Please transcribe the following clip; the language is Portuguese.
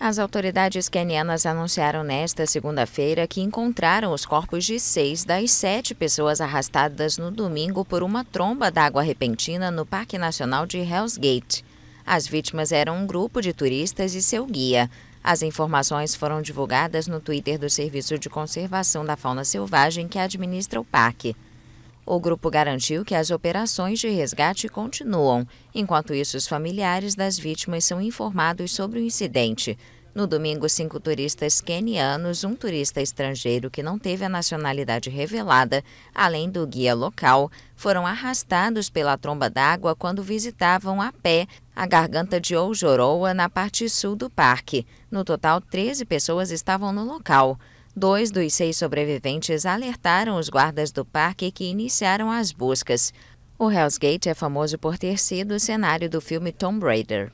As autoridades quenianas anunciaram nesta segunda-feira que encontraram os corpos de seis das sete pessoas arrastadas no domingo por uma tromba d'água repentina no Parque Nacional de Hell's Gate. As vítimas eram um grupo de turistas e seu guia. As informações foram divulgadas no Twitter do Serviço de Conservação da Fauna Selvagem que administra o parque. O grupo garantiu que as operações de resgate continuam, enquanto isso, os familiares das vítimas são informados sobre o incidente. No domingo, cinco turistas quenianos, um turista estrangeiro que não teve a nacionalidade revelada, além do guia local, foram arrastados pela tromba d'água quando visitavam a pé a garganta de Oujoroa, na parte sul do parque. No total, 13 pessoas estavam no local. Dois dos seis sobreviventes alertaram os guardas do parque que iniciaram as buscas. O Hell's Gate é famoso por ter sido o cenário do filme Tomb Raider.